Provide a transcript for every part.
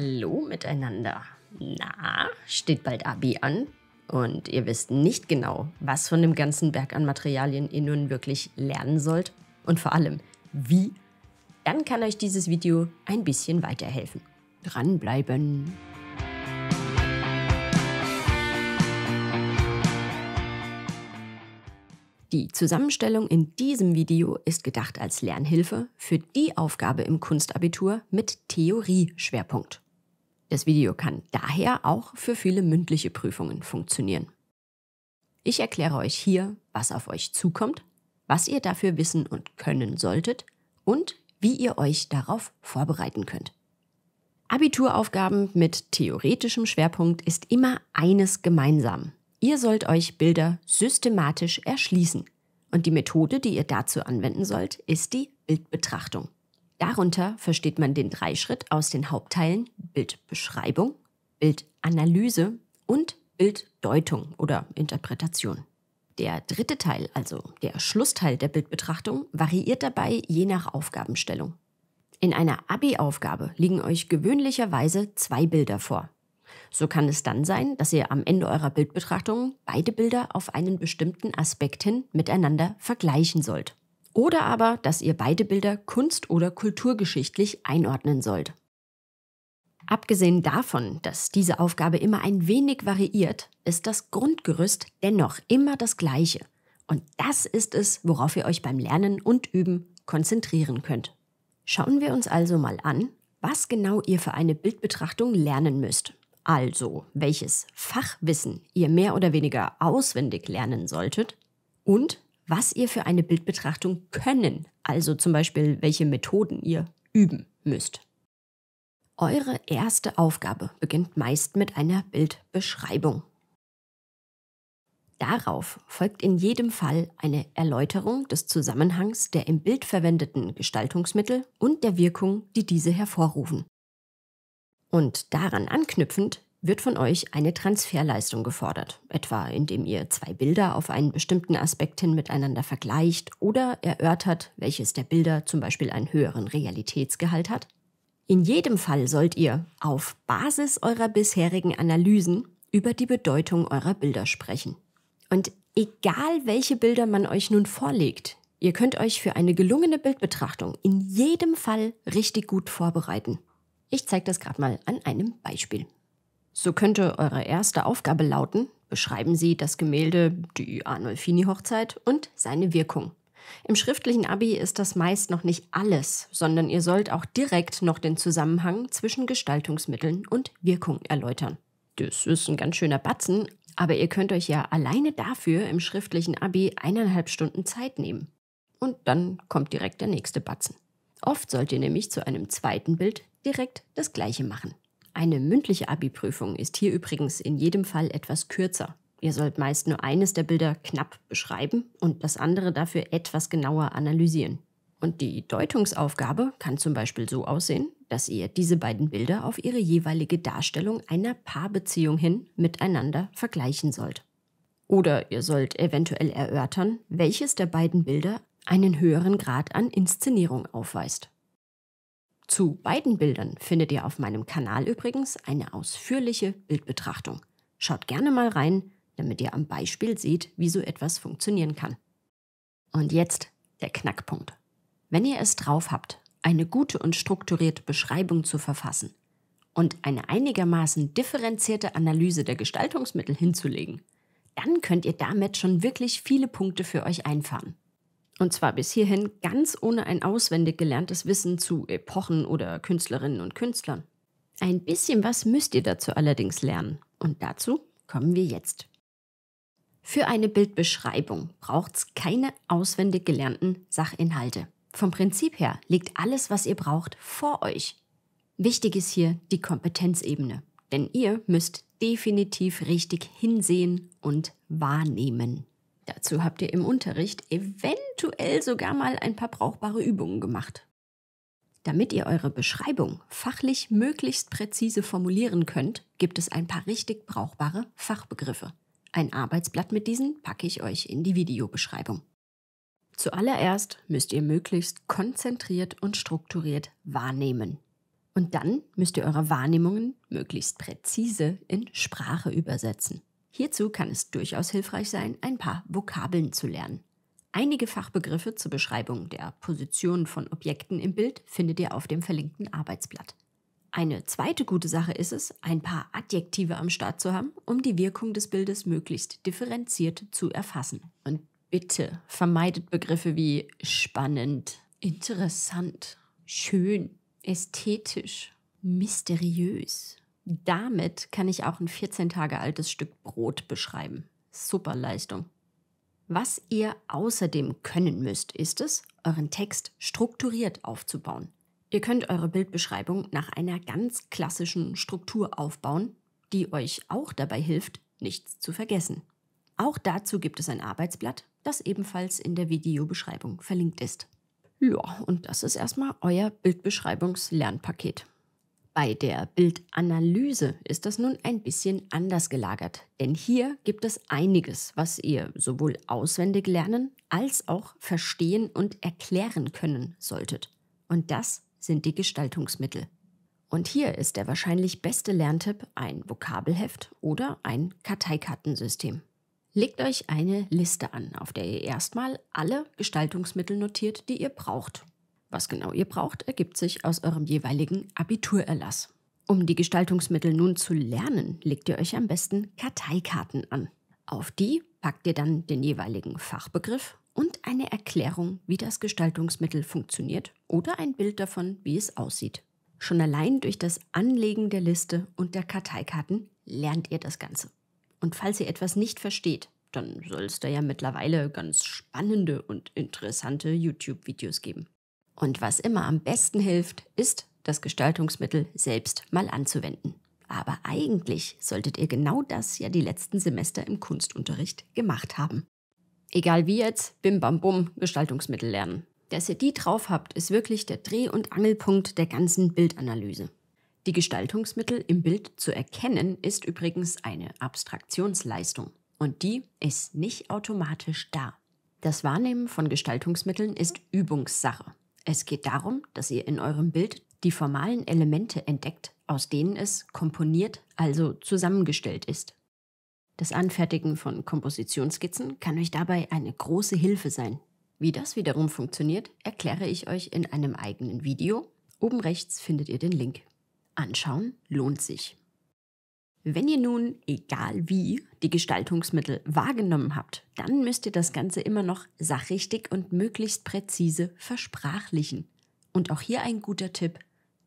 Hallo miteinander. Na, steht bald Abi an und ihr wisst nicht genau, was von dem ganzen Berg an Materialien ihr nun wirklich lernen sollt und vor allem wie, dann kann euch dieses Video ein bisschen weiterhelfen. Dranbleiben! Die Zusammenstellung in diesem Video ist gedacht als Lernhilfe für die Aufgabe im Kunstabitur mit Theorie-Schwerpunkt. Das Video kann daher auch für viele mündliche Prüfungen funktionieren. Ich erkläre euch hier, was auf euch zukommt, was ihr dafür wissen und können solltet und wie ihr euch darauf vorbereiten könnt. Abituraufgaben mit theoretischem Schwerpunkt ist immer eines gemeinsam. Ihr sollt euch Bilder systematisch erschließen. Und die Methode, die ihr dazu anwenden sollt, ist die Bildbetrachtung. Darunter versteht man den Dreischritt aus den Hauptteilen Bildbeschreibung, Bildanalyse und Bilddeutung oder Interpretation. Der dritte Teil, also der Schlussteil der Bildbetrachtung, variiert dabei je nach Aufgabenstellung. In einer Abi-Aufgabe liegen euch gewöhnlicherweise zwei Bilder vor. So kann es dann sein, dass ihr am Ende eurer Bildbetrachtung beide Bilder auf einen bestimmten Aspekt hin miteinander vergleichen sollt oder aber, dass ihr beide Bilder kunst- oder kulturgeschichtlich einordnen sollt. Abgesehen davon, dass diese Aufgabe immer ein wenig variiert, ist das Grundgerüst dennoch immer das gleiche. Und das ist es, worauf ihr euch beim Lernen und Üben konzentrieren könnt. Schauen wir uns also mal an, was genau ihr für eine Bildbetrachtung lernen müsst. Also, welches Fachwissen ihr mehr oder weniger auswendig lernen solltet und was ihr für eine Bildbetrachtung können, also zum Beispiel welche Methoden ihr üben müsst. Eure erste Aufgabe beginnt meist mit einer Bildbeschreibung. Darauf folgt in jedem Fall eine Erläuterung des Zusammenhangs der im Bild verwendeten Gestaltungsmittel und der Wirkung, die diese hervorrufen. Und daran anknüpfend wird von euch eine Transferleistung gefordert, etwa indem ihr zwei Bilder auf einen bestimmten Aspekt hin miteinander vergleicht oder erörtert, welches der Bilder zum Beispiel einen höheren Realitätsgehalt hat. In jedem Fall sollt ihr auf Basis eurer bisherigen Analysen über die Bedeutung eurer Bilder sprechen. Und egal welche Bilder man euch nun vorlegt, ihr könnt euch für eine gelungene Bildbetrachtung in jedem Fall richtig gut vorbereiten. Ich zeige das gerade mal an einem Beispiel. So könnte eure erste Aufgabe lauten, beschreiben Sie das Gemälde Die Arnolfini-Hochzeit und seine Wirkung. Im schriftlichen Abi ist das meist noch nicht alles, sondern ihr sollt auch direkt noch den Zusammenhang zwischen Gestaltungsmitteln und Wirkung erläutern. Das ist ein ganz schöner Batzen, aber ihr könnt euch ja alleine dafür im schriftlichen Abi eineinhalb Stunden Zeit nehmen. Und dann kommt direkt der nächste Batzen. Oft sollt ihr nämlich zu einem zweiten Bild direkt das gleiche machen. Eine mündliche Abi-Prüfung ist hier übrigens in jedem Fall etwas kürzer. Ihr sollt meist nur eines der Bilder knapp beschreiben und das andere dafür etwas genauer analysieren. Und die Deutungsaufgabe kann zum Beispiel so aussehen, dass ihr diese beiden Bilder auf ihre jeweilige Darstellung einer Paarbeziehung hin miteinander vergleichen sollt. Oder ihr sollt eventuell erörtern, welches der beiden Bilder einen höheren Grad an Inszenierung aufweist. Zu beiden Bildern findet ihr auf meinem Kanal übrigens eine ausführliche Bildbetrachtung. Schaut gerne mal rein, damit ihr am Beispiel seht, wie so etwas funktionieren kann. Und jetzt der Knackpunkt. Wenn ihr es drauf habt, eine gute und strukturierte Beschreibung zu verfassen und eine einigermaßen differenzierte Analyse der Gestaltungsmittel hinzulegen, dann könnt ihr damit schon wirklich viele Punkte für euch einfahren. Und zwar bis hierhin ganz ohne ein auswendig gelerntes Wissen zu Epochen oder Künstlerinnen und Künstlern. Ein bisschen was müsst ihr dazu allerdings lernen. Und dazu kommen wir jetzt. Für eine Bildbeschreibung braucht es keine auswendig gelernten Sachinhalte. Vom Prinzip her liegt alles, was ihr braucht, vor euch. Wichtig ist hier die Kompetenzebene, denn ihr müsst definitiv richtig hinsehen und wahrnehmen. Dazu habt ihr im Unterricht eventuell virtuell sogar mal ein paar brauchbare Übungen gemacht. Damit ihr eure Beschreibung fachlich möglichst präzise formulieren könnt, gibt es ein paar richtig brauchbare Fachbegriffe. Ein Arbeitsblatt mit diesen packe ich euch in die Videobeschreibung. Zuallererst müsst ihr möglichst konzentriert und strukturiert wahrnehmen. Und dann müsst ihr eure Wahrnehmungen möglichst präzise in Sprache übersetzen. Hierzu kann es durchaus hilfreich sein, ein paar Vokabeln zu lernen. Einige Fachbegriffe zur Beschreibung der Position von Objekten im Bild findet ihr auf dem verlinkten Arbeitsblatt. Eine zweite gute Sache ist es, ein paar Adjektive am Start zu haben, um die Wirkung des Bildes möglichst differenziert zu erfassen. Und bitte vermeidet Begriffe wie spannend, interessant, schön, ästhetisch, mysteriös. Damit kann ich auch ein 14 Tage altes Stück Brot beschreiben. Super Leistung. Was ihr außerdem können müsst, ist es, euren Text strukturiert aufzubauen. Ihr könnt eure Bildbeschreibung nach einer ganz klassischen Struktur aufbauen, die euch auch dabei hilft, nichts zu vergessen. Auch dazu gibt es ein Arbeitsblatt, das ebenfalls in der Videobeschreibung verlinkt ist. Ja, und das ist erstmal euer Bildbeschreibungslernpaket. Bei der Bildanalyse ist das nun ein bisschen anders gelagert, denn hier gibt es einiges, was ihr sowohl auswendig lernen als auch verstehen und erklären können solltet. Und das sind die Gestaltungsmittel. Und hier ist der wahrscheinlich beste Lerntipp ein Vokabelheft oder ein Karteikartensystem. Legt euch eine Liste an, auf der ihr erstmal alle Gestaltungsmittel notiert, die ihr braucht was genau ihr braucht, ergibt sich aus eurem jeweiligen Abiturerlass. Um die Gestaltungsmittel nun zu lernen, legt ihr euch am besten Karteikarten an. Auf die packt ihr dann den jeweiligen Fachbegriff und eine Erklärung, wie das Gestaltungsmittel funktioniert oder ein Bild davon, wie es aussieht. Schon allein durch das Anlegen der Liste und der Karteikarten lernt ihr das Ganze. Und falls ihr etwas nicht versteht, dann soll es da ja mittlerweile ganz spannende und interessante YouTube-Videos geben. Und was immer am besten hilft, ist, das Gestaltungsmittel selbst mal anzuwenden. Aber eigentlich solltet ihr genau das ja die letzten Semester im Kunstunterricht gemacht haben. Egal wie jetzt, bim bam bum, Gestaltungsmittel lernen. Dass ihr die drauf habt, ist wirklich der Dreh- und Angelpunkt der ganzen Bildanalyse. Die Gestaltungsmittel im Bild zu erkennen, ist übrigens eine Abstraktionsleistung. Und die ist nicht automatisch da. Das Wahrnehmen von Gestaltungsmitteln ist Übungssache. Es geht darum, dass ihr in eurem Bild die formalen Elemente entdeckt, aus denen es komponiert, also zusammengestellt ist. Das Anfertigen von Kompositionsskizzen kann euch dabei eine große Hilfe sein. Wie das wiederum funktioniert, erkläre ich euch in einem eigenen Video. Oben rechts findet ihr den Link. Anschauen lohnt sich. Wenn ihr nun, egal wie, die Gestaltungsmittel wahrgenommen habt, dann müsst ihr das Ganze immer noch sachrichtig und möglichst präzise versprachlichen. Und auch hier ein guter Tipp,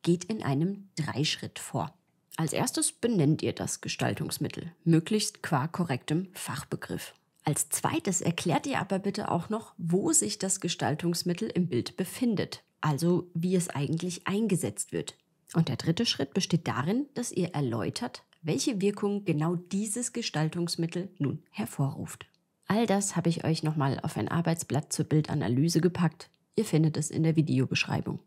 geht in einem Dreischritt vor. Als erstes benennt ihr das Gestaltungsmittel, möglichst qua korrektem Fachbegriff. Als zweites erklärt ihr aber bitte auch noch, wo sich das Gestaltungsmittel im Bild befindet, also wie es eigentlich eingesetzt wird. Und der dritte Schritt besteht darin, dass ihr erläutert, welche Wirkung genau dieses Gestaltungsmittel nun hervorruft. All das habe ich euch nochmal auf ein Arbeitsblatt zur Bildanalyse gepackt. Ihr findet es in der Videobeschreibung.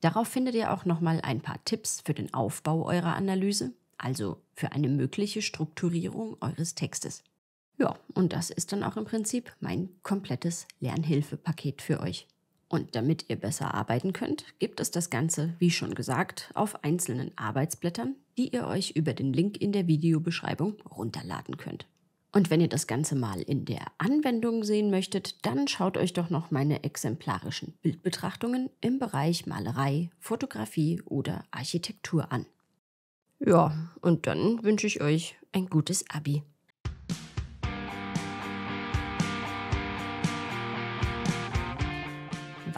Darauf findet ihr auch nochmal ein paar Tipps für den Aufbau eurer Analyse, also für eine mögliche Strukturierung eures Textes. Ja, und das ist dann auch im Prinzip mein komplettes Lernhilfepaket für euch. Und damit ihr besser arbeiten könnt, gibt es das Ganze, wie schon gesagt, auf einzelnen Arbeitsblättern, die ihr euch über den Link in der Videobeschreibung runterladen könnt. Und wenn ihr das Ganze mal in der Anwendung sehen möchtet, dann schaut euch doch noch meine exemplarischen Bildbetrachtungen im Bereich Malerei, Fotografie oder Architektur an. Ja, und dann wünsche ich euch ein gutes Abi.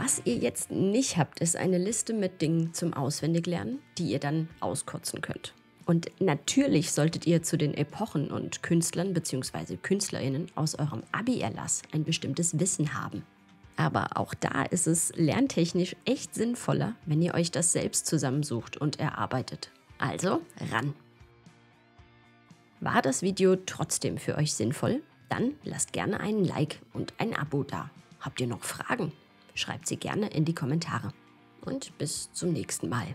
Was ihr jetzt nicht habt, ist eine Liste mit Dingen zum Auswendiglernen, die ihr dann auskotzen könnt. Und natürlich solltet ihr zu den Epochen und Künstlern bzw. Künstlerinnen aus eurem Abi-Erlass ein bestimmtes Wissen haben. Aber auch da ist es lerntechnisch echt sinnvoller, wenn ihr euch das selbst zusammensucht und erarbeitet. Also ran! War das Video trotzdem für euch sinnvoll? Dann lasst gerne einen Like und ein Abo da. Habt ihr noch Fragen? Schreibt sie gerne in die Kommentare. Und bis zum nächsten Mal.